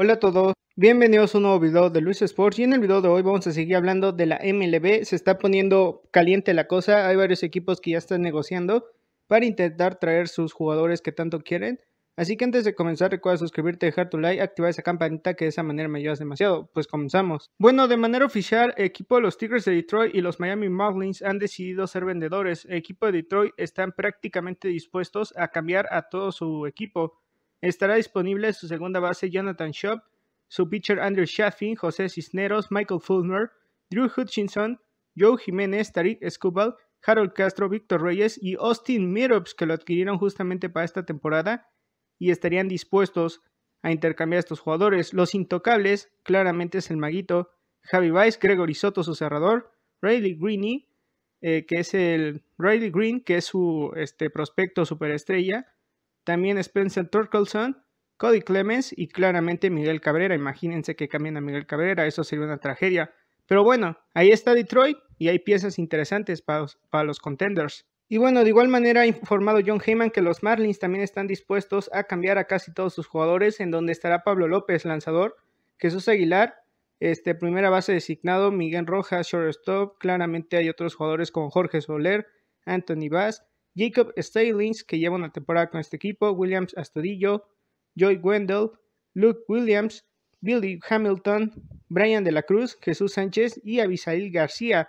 Hola a todos, bienvenidos a un nuevo video de Luis Sports y en el video de hoy vamos a seguir hablando de la MLB, se está poniendo caliente la cosa, hay varios equipos que ya están negociando para intentar traer sus jugadores que tanto quieren, así que antes de comenzar recuerda suscribirte, dejar tu like, activar esa campanita que de esa manera me ayudas demasiado, pues comenzamos. Bueno, de manera oficial, el equipo de los Tigres de Detroit y los Miami Marlins han decidido ser vendedores, el equipo de Detroit están prácticamente dispuestos a cambiar a todo su equipo, Estará disponible su segunda base Jonathan Schopp, su pitcher Andrew Shaffin, José Cisneros, Michael Fulmer, Drew Hutchinson, Joe Jiménez, Tariq Escobar, Harold Castro, Víctor Reyes y Austin Mirops, que lo adquirieron justamente para esta temporada y estarían dispuestos a intercambiar a estos jugadores. Los intocables, claramente es el maguito Javi Weiss, Gregory Soto, su cerrador, Riley Greeny, eh, que es el Riley Green, que es su este, prospecto superestrella, también Spencer Turkelson, Cody Clemens y claramente Miguel Cabrera. Imagínense que cambien a Miguel Cabrera, eso sería una tragedia. Pero bueno, ahí está Detroit y hay piezas interesantes para los, contenders. Y bueno, de igual manera ha informado John Heyman que los Marlins también están dispuestos a cambiar a casi todos sus jugadores, en donde estará Pablo López, lanzador, Jesús Aguilar, este, primera base designado, Miguel Rojas, shortstop, claramente hay otros jugadores como Jorge Soler, Anthony Bass. Jacob Stalins, que lleva una temporada con este equipo, Williams Astudillo, Joy Wendell, Luke Williams, Billy Hamilton, Brian de la Cruz, Jesús Sánchez y Abisail García.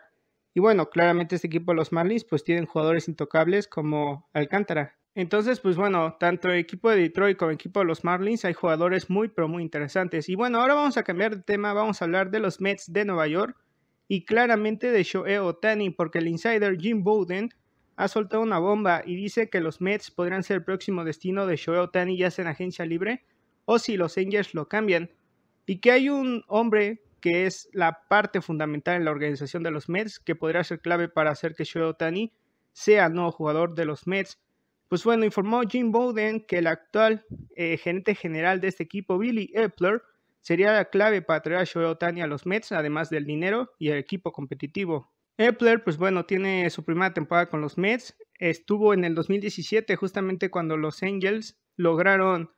Y bueno, claramente este equipo, de los Marlins, pues tienen jugadores intocables como Alcántara. Entonces, pues bueno, tanto el equipo de Detroit como el equipo de los Marlins hay jugadores muy, pero muy interesantes. Y bueno, ahora vamos a cambiar de tema, vamos a hablar de los Mets de Nueva York y claramente de Shohei Otani, porque el insider Jim Bowden ha soltado una bomba y dice que los Mets podrían ser el próximo destino de Shohei Ohtani ya sea en agencia libre o si los Angels lo cambian. Y que hay un hombre que es la parte fundamental en la organización de los Mets que podría ser clave para hacer que Shohei Ohtani sea nuevo jugador de los Mets. Pues bueno, informó Jim Bowden que el actual eh, gerente general de este equipo, Billy Epler, sería la clave para traer a Shohei Ohtani a los Mets, además del dinero y el equipo competitivo. Epler, pues bueno, tiene su primera temporada con los Mets. Estuvo en el 2017, justamente cuando los Angels lograron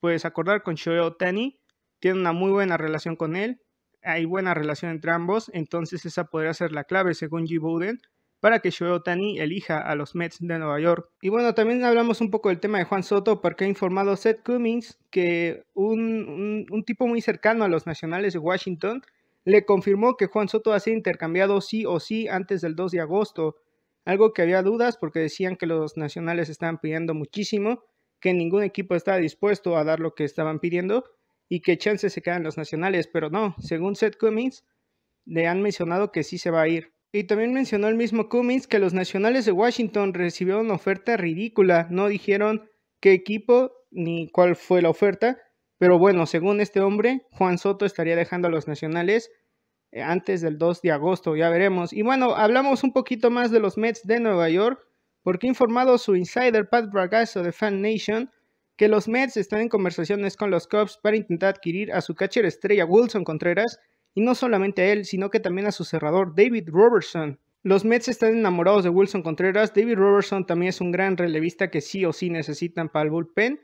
pues acordar con Shohei Otani. Tiene una muy buena relación con él. Hay buena relación entre ambos. Entonces esa podría ser la clave, según G. Bowden, para que Shohei Otani elija a los Mets de Nueva York. Y bueno, también hablamos un poco del tema de Juan Soto, porque ha informado Seth Cummings que un tipo muy cercano a los nacionales de Washington le confirmó que Juan Soto ha sido intercambiado sí o sí antes del 2 de agosto, algo que había dudas porque decían que los nacionales estaban pidiendo muchísimo, que ningún equipo estaba dispuesto a dar lo que estaban pidiendo y que chances se quedan los nacionales, pero no, según Seth Cummings, le han mencionado que sí se va a ir. Y también mencionó el mismo Cummings que los nacionales de Washington recibieron una oferta ridícula, no dijeron qué equipo ni cuál fue la oferta, pero bueno, según este hombre, Juan Soto estaría dejando a los Nacionales eh, antes del 2 de agosto, ya veremos. Y bueno, hablamos un poquito más de los Mets de Nueva York, porque informado su insider Pat Bragasso de Fan Nation que los Mets están en conversaciones con los Cubs para intentar adquirir a su catcher estrella Wilson Contreras, y no solamente a él, sino que también a su cerrador David Robertson. Los Mets están enamorados de Wilson Contreras, David Robertson también es un gran relevista que sí o sí necesitan para el bullpen,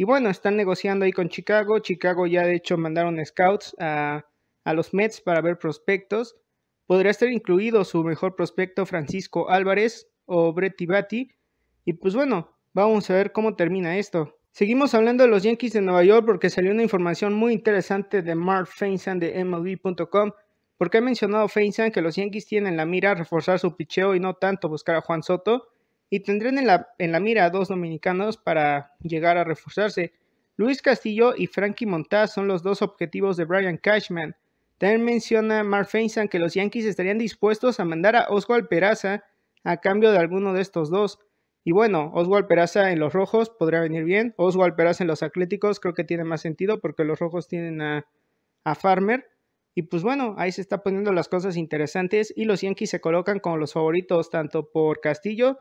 y bueno, están negociando ahí con Chicago. Chicago ya de hecho mandaron scouts a, los Mets para ver prospectos. Podría estar incluido su mejor prospecto Francisco Álvarez o Brett Batti. Y pues bueno, vamos a ver cómo termina esto. Seguimos hablando de los Yankees de Nueva York porque salió una información muy interesante de Mark Feinstein de MLB.com porque ha mencionado Feinstein que los Yankees tienen la mira a reforzar su picheo y no tanto buscar a Juan Soto y tendrán en la, en la mira a dos dominicanos para llegar a reforzarse. Luis Castillo y Frankie Montaz son los dos objetivos de Brian Cashman. También menciona Mark Feinstein que los Yankees estarían dispuestos a mandar a Oswald Peraza a cambio de alguno de estos dos. Y bueno, Oswald Peraza en los rojos podría venir bien. Oswald Peraza en los atléticos creo que tiene más sentido porque los rojos tienen a, Farmer. Y pues bueno, ahí se están poniendo las cosas interesantes y los Yankees se colocan como los favoritos tanto por Castillo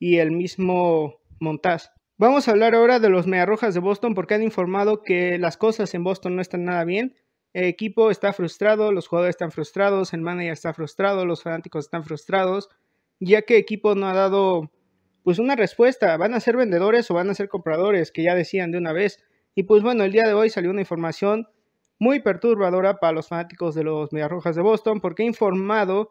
y el mismo Montaz. Vamos a hablar ahora de los Mediarrojas de Boston porque han informado que las cosas en Boston no están nada bien. El equipo está frustrado, los jugadores están frustrados, el manager está frustrado, los fanáticos están frustrados, ya que el equipo no ha dado pues una respuesta, van a ser vendedores o van a ser compradores, que ya decían de una vez. Y pues bueno, el día de hoy salió una información muy perturbadora para los fanáticos de los Mediarrojas de Boston porque ha informado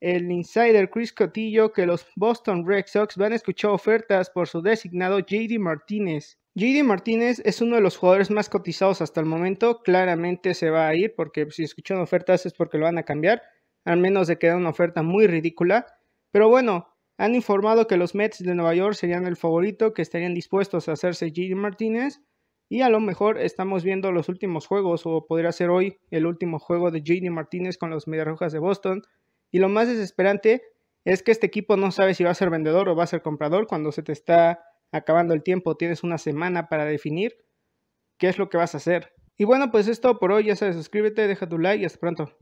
el insider Chris Cotillo que los Boston Red Sox van a escuchar ofertas por su designado JD Martínez. JD Martínez es uno de los jugadores más cotizados hasta el momento, claramente se va a ir porque si escuchan ofertas es porque lo van a cambiar, al menos de que una oferta muy ridícula, pero bueno, han informado que los Mets de Nueva York serían el favorito, que estarían dispuestos a hacerse JD Martínez y a lo mejor estamos viendo los últimos juegos o podría ser hoy el último juego de JD Martínez con los Rojas de Boston y lo más desesperante es que este equipo no sabe si va a ser vendedor o va a ser comprador cuando se te está acabando el tiempo, tienes una semana para definir qué es lo que vas a hacer. Y bueno, pues es todo por hoy, ya sabes, suscríbete, deja tu like y hasta pronto.